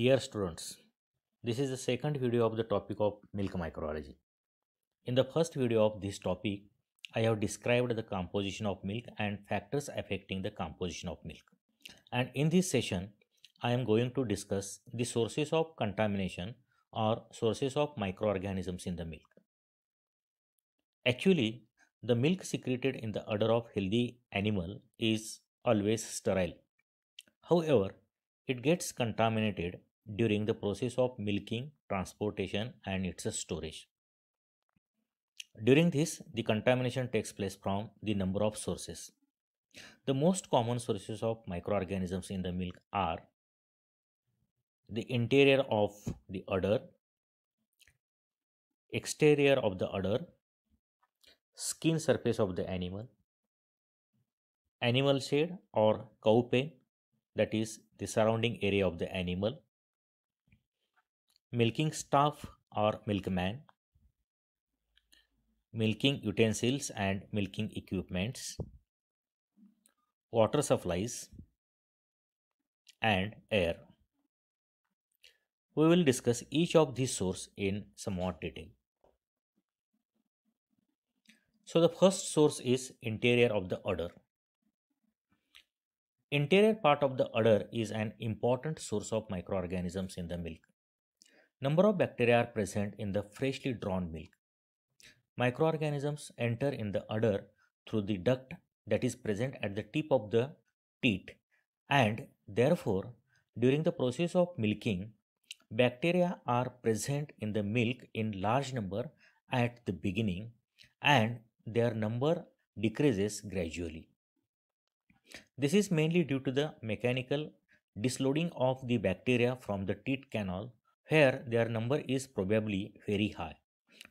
Dear students, this is the second video of the topic of milk microbiology. In the first video of this topic, I have described the composition of milk and factors affecting the composition of milk. And in this session, I am going to discuss the sources of contamination or sources of microorganisms in the milk. Actually, the milk secreted in the udder of healthy animal is always sterile. However, it gets contaminated during the process of milking, transportation and its storage. During this, the contamination takes place from the number of sources. The most common sources of microorganisms in the milk are the interior of the udder, exterior of the udder, skin surface of the animal, animal shed or cow pen, that is the surrounding area of the animal milking staff or milkman, milking utensils and milking equipments, water supplies, and air. We will discuss each of these sources in somewhat detail. So the first source is interior of the udder. Interior part of the udder is an important source of microorganisms in the milk. Number of bacteria are present in the freshly drawn milk. Microorganisms enter in the udder through the duct that is present at the tip of the teat and therefore during the process of milking bacteria are present in the milk in large number at the beginning and their number decreases gradually. This is mainly due to the mechanical disloading of the bacteria from the teat canal here, their number is probably very high.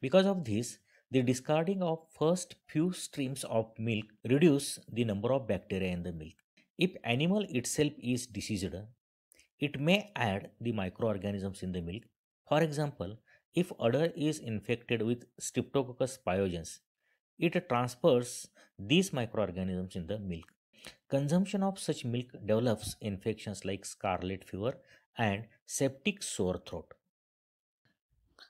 Because of this, the discarding of first few streams of milk reduce the number of bacteria in the milk. If animal itself is diseased, it may add the microorganisms in the milk. For example, if udder is infected with Streptococcus pyogenes, it transfers these microorganisms in the milk. Consumption of such milk develops infections like scarlet fever and septic sore throat.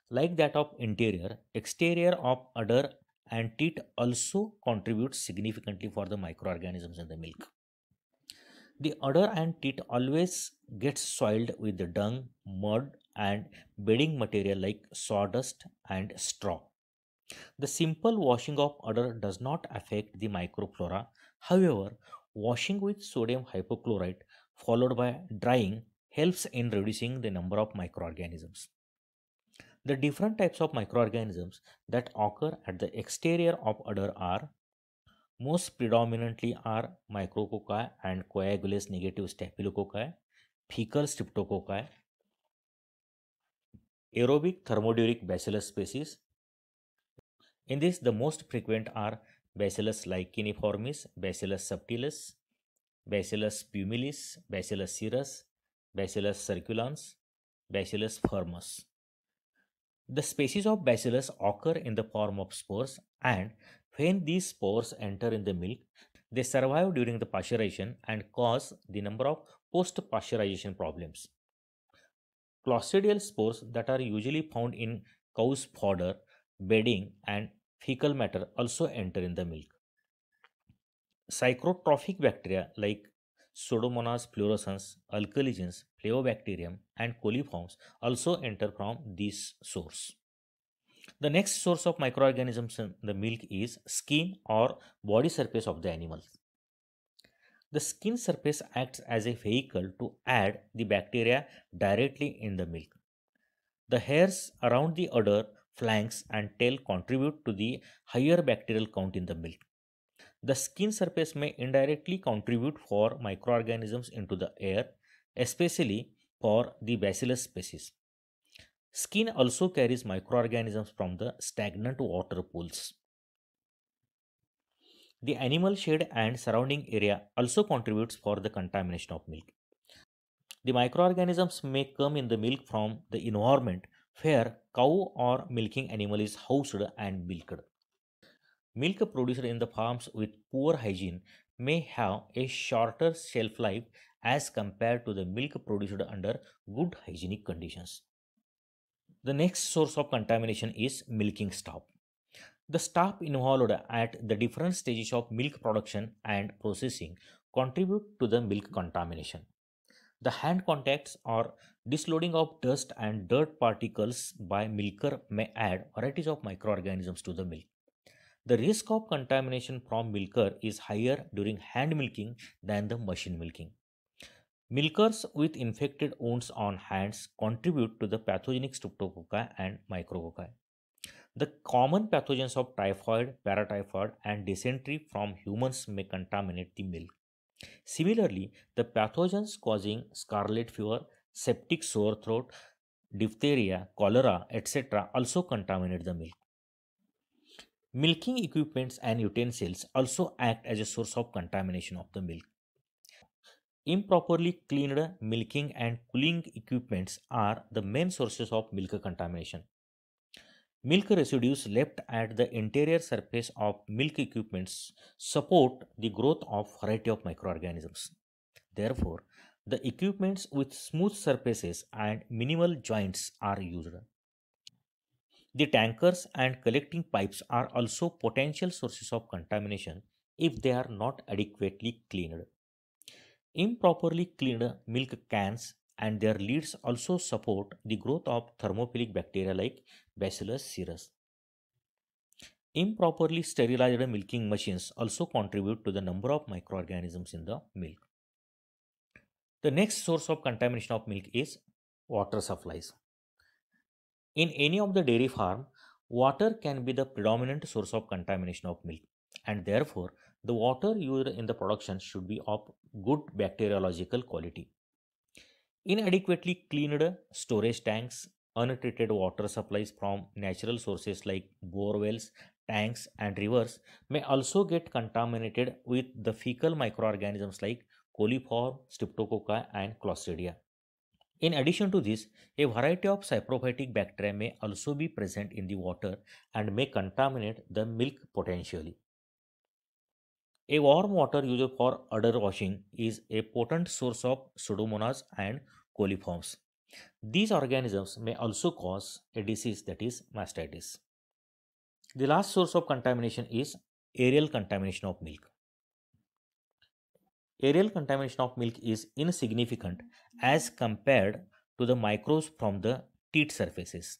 Like that of interior, exterior of udder and teat also contributes significantly for the microorganisms in the milk. The udder and teat always gets soiled with the dung, mud and bedding material like sawdust and straw. The simple washing of udder does not affect the microflora. However, washing with sodium hypochlorite followed by drying helps in reducing the number of microorganisms. The different types of microorganisms that occur at the exterior of udder are most predominantly are micrococci and coagulase negative staphylococci, fecal streptococci, aerobic thermoduric bacillus species. In this, the most frequent are Bacillus licheniformis, Bacillus subtilis, Bacillus pumilis, Bacillus cirrus, Bacillus circulans, Bacillus firmus. The species of bacillus occur in the form of spores and when these spores enter in the milk, they survive during the pasteurization and cause the number of post-pasteurization problems. Clostridial spores that are usually found in cow's fodder, bedding and fecal matter also enter in the milk. Psychrotrophic bacteria like Pseudomonas fluorescens, alkaligens, Flavobacterium, and coliforms also enter from this source. The next source of microorganisms in the milk is skin or body surface of the animal. The skin surface acts as a vehicle to add the bacteria directly in the milk. The hairs around the udder, flanks, and tail contribute to the higher bacterial count in the milk. The skin surface may indirectly contribute for microorganisms into the air, especially for the bacillus species. Skin also carries microorganisms from the stagnant water pools. The animal shed and surrounding area also contributes for the contamination of milk. The microorganisms may come in the milk from the environment where cow or milking animal is housed and milked. Milk produced in the farms with poor hygiene may have a shorter shelf life as compared to the milk produced under good hygienic conditions. The next source of contamination is milking stop. The stop involved at the different stages of milk production and processing contribute to the milk contamination. The hand contacts or disloading of dust and dirt particles by milker may add varieties of microorganisms to the milk. The risk of contamination from milker is higher during hand milking than the machine milking. Milkers with infected wounds on hands contribute to the pathogenic streptococci and micrococci. The common pathogens of typhoid, paratyphoid, and dysentery from humans may contaminate the milk. Similarly, the pathogens causing scarlet fever, septic sore throat, diphtheria, cholera, etc., also contaminate the milk. Milking equipments and utensils also act as a source of contamination of the milk. Improperly cleaned milking and cooling equipments are the main sources of milk contamination. Milk residues left at the interior surface of milk equipments support the growth of variety of microorganisms. Therefore, the equipments with smooth surfaces and minimal joints are used. The tankers and collecting pipes are also potential sources of contamination if they are not adequately cleaned. Improperly cleaned milk cans and their lids also support the growth of thermophilic bacteria like Bacillus cereus. Improperly sterilized milking machines also contribute to the number of microorganisms in the milk. The next source of contamination of milk is water supplies. In any of the dairy farm, water can be the predominant source of contamination of milk and therefore the water used in the production should be of good bacteriological quality. Inadequately cleaned storage tanks, untreated water supplies from natural sources like bore wells, tanks and rivers may also get contaminated with the fecal microorganisms like coliform, streptococci and clostridia. In addition to this, a variety of cyprobiotic bacteria may also be present in the water and may contaminate the milk potentially. A warm water used for udder washing is a potent source of pseudomonas and coliforms. These organisms may also cause a disease that is mastitis. The last source of contamination is aerial contamination of milk. Aerial contamination of milk is insignificant as compared to the microbes from the teat surfaces.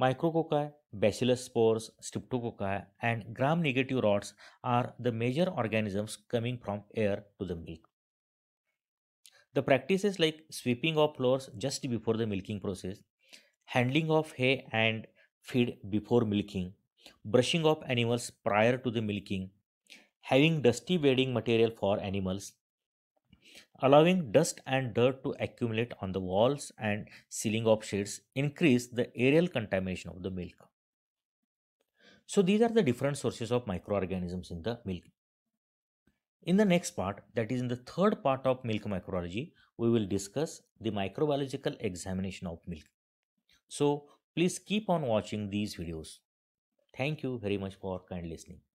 Micrococci, bacillus spores, streptococci, and gram-negative rods are the major organisms coming from air to the milk. The practices like sweeping of floors just before the milking process, handling of hay and feed before milking, brushing of animals prior to the milking, having dusty bedding material for animals, allowing dust and dirt to accumulate on the walls and ceiling of sheds increase the aerial contamination of the milk. So these are the different sources of microorganisms in the milk. In the next part, that is in the third part of milk microbiology, we will discuss the microbiological examination of milk. So please keep on watching these videos. Thank you very much for kind listening.